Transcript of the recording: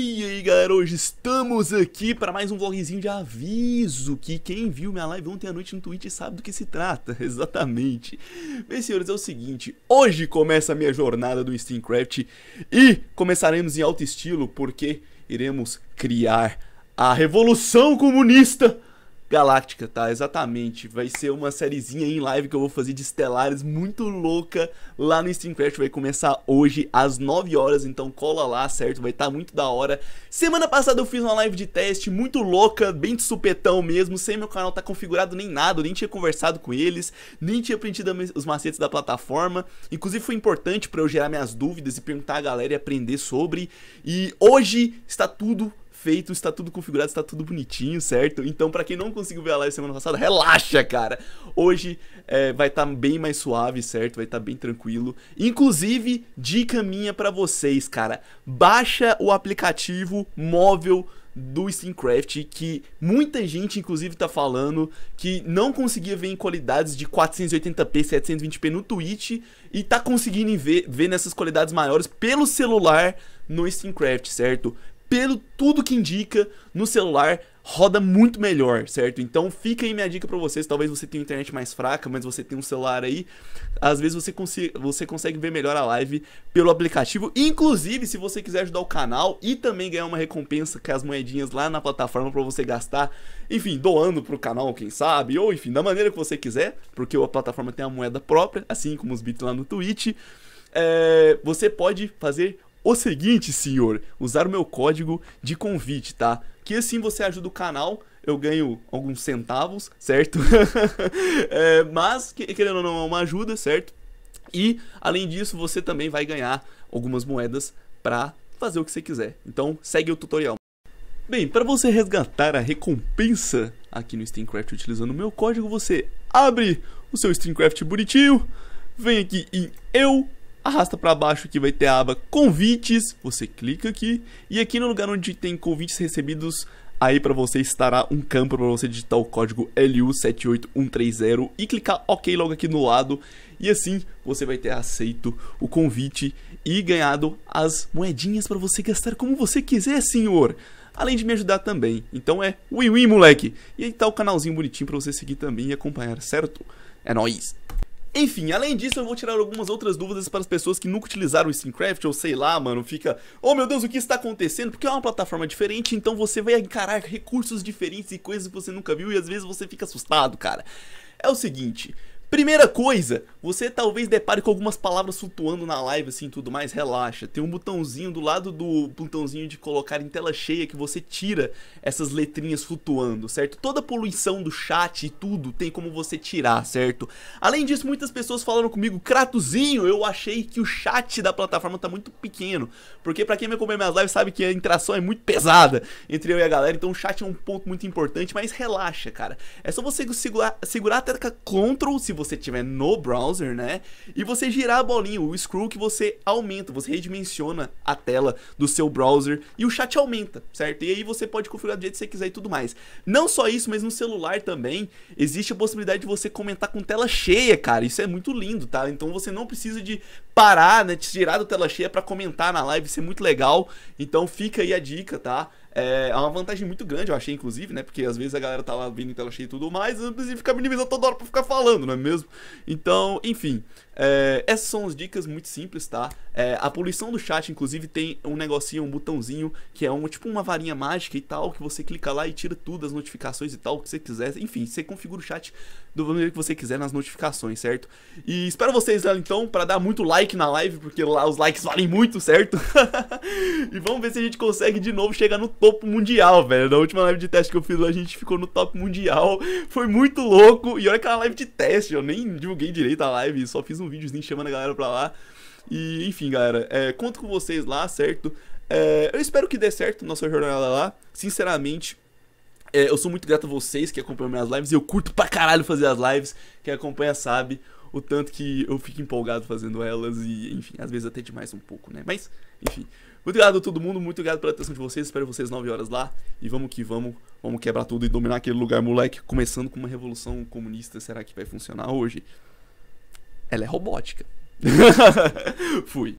E aí galera, hoje estamos aqui para mais um vlogzinho de aviso Que quem viu minha live ontem à noite no Twitch sabe do que se trata, exatamente Meus senhores, é o seguinte, hoje começa a minha jornada do Steamcraft E começaremos em alto estilo porque iremos criar a revolução comunista Galáctica, tá? Exatamente. Vai ser uma sériezinha em live que eu vou fazer de Estelares muito louca lá no Streamcraft. Vai começar hoje às 9 horas, então cola lá, certo? Vai estar tá muito da hora. Semana passada eu fiz uma live de teste muito louca, bem de supetão mesmo, sem meu canal tá configurado nem nada, nem tinha conversado com eles, nem tinha aprendido os macetes da plataforma. Inclusive foi importante para eu gerar minhas dúvidas e perguntar a galera e aprender sobre. E hoje está tudo feito, está tudo configurado, está tudo bonitinho, certo? Então, para quem não conseguiu ver a live semana passada, relaxa, cara! Hoje é, vai estar tá bem mais suave, certo? Vai estar tá bem tranquilo. Inclusive, dica minha para vocês, cara: baixa o aplicativo móvel do SteamCraft que muita gente inclusive tá falando que não conseguia ver em qualidades de 480p, 720p no Twitch e tá conseguindo ver, ver nessas qualidades maiores pelo celular no SteamCraft, certo? pelo tudo que indica, no celular roda muito melhor, certo? Então fica aí minha dica para vocês, talvez você tenha internet mais fraca, mas você tem um celular aí, às vezes você, consiga, você consegue ver melhor a live pelo aplicativo, inclusive se você quiser ajudar o canal e também ganhar uma recompensa com as moedinhas lá na plataforma para você gastar, enfim, doando pro canal, quem sabe, ou enfim, da maneira que você quiser, porque a plataforma tem a moeda própria, assim como os bits lá no Twitch, é, você pode fazer o seguinte, senhor, usar o meu código de convite, tá? Que assim você ajuda o canal, eu ganho alguns centavos, certo? é, mas, querendo ou não, é uma ajuda, certo? E, além disso, você também vai ganhar algumas moedas para fazer o que você quiser. Então, segue o tutorial. Bem, para você resgatar a recompensa aqui no SteamCraft utilizando o meu código, você abre o seu SteamCraft bonitinho, vem aqui em Eu arrasta para baixo que vai ter a aba convites, você clica aqui e aqui no lugar onde tem convites recebidos, aí para você estará um campo para você digitar o código LU78130 e clicar OK logo aqui no lado e assim você vai ter aceito o convite e ganhado as moedinhas para você gastar como você quiser, senhor. Além de me ajudar também. Então é win-win, moleque. E aí tá o canalzinho bonitinho para você seguir também e acompanhar, certo? É nóis! Enfim, além disso, eu vou tirar algumas outras dúvidas para as pessoas que nunca utilizaram o SteamCraft ou sei lá, mano, fica, oh meu Deus, o que está acontecendo? Porque é uma plataforma diferente, então você vai encarar recursos diferentes e coisas que você nunca viu e às vezes você fica assustado, cara. É o seguinte, Primeira coisa, você talvez depare com algumas palavras flutuando na live assim tudo mais, relaxa. Tem um botãozinho do lado do botãozinho de colocar em tela cheia que você tira essas letrinhas flutuando, certo? Toda a poluição do chat e tudo tem como você tirar, certo? Além disso, muitas pessoas falaram comigo, Cratuzinho, eu achei que o chat da plataforma tá muito pequeno, porque para quem me acompanha minhas lives sabe que a interação é muito pesada entre eu e a galera, então o chat é um ponto muito importante, mas relaxa, cara. É só você segurar, segurar a tecla Ctrl se você tiver no browser, né? E você girar a bolinha, o scroll que você aumenta, você redimensiona a tela do seu browser e o chat aumenta, certo? E aí você pode configurar do jeito que você quiser e tudo mais. Não só isso, mas no celular também existe a possibilidade de você comentar com tela cheia, cara. Isso é muito lindo, tá? Então você não precisa de parar, né? te Tirar do tela cheia para comentar na live, isso é muito legal. Então fica aí a dica, tá? É, é uma vantagem muito grande, eu achei, inclusive, né? Porque às vezes a galera tá lá vendo em tela cheia e tudo mais, e não precisa ficar minimizando toda hora pra ficar falando, não é mesmo? Então, enfim, é, essas são as dicas muito simples, tá? É, a poluição do chat, inclusive, tem um negocinho, um botãozinho, que é um tipo uma varinha mágica e tal, que você clica lá e tira tudo, as notificações e tal, o que você quiser. Enfim, você configura o chat do maneira que você quiser nas notificações, certo? E espero vocês lá então para dar muito like na live, porque lá os likes valem muito, certo? E vamos ver se a gente consegue de novo chegar no topo mundial, velho. Na última live de teste que eu fiz, a gente ficou no top mundial. Foi muito louco. E olha que live de teste, eu nem divulguei direito a live, só fiz um videozinho chamando a galera pra lá. E enfim, galera, é, conto com vocês lá, certo? É, eu espero que dê certo nossa jornada lá. Sinceramente, é, eu sou muito grato a vocês que acompanham minhas lives. Eu curto pra caralho fazer as lives. Quem acompanha sabe o tanto que eu fico empolgado fazendo elas e, enfim, às vezes até demais um pouco, né? Mas, enfim. Muito obrigado a todo mundo, muito obrigado pela atenção de vocês. Espero vocês 9 horas lá e vamos que vamos. Vamos quebrar tudo e dominar aquele lugar, moleque. Começando com uma revolução comunista, será que vai funcionar hoje? Ela é robótica. Fui.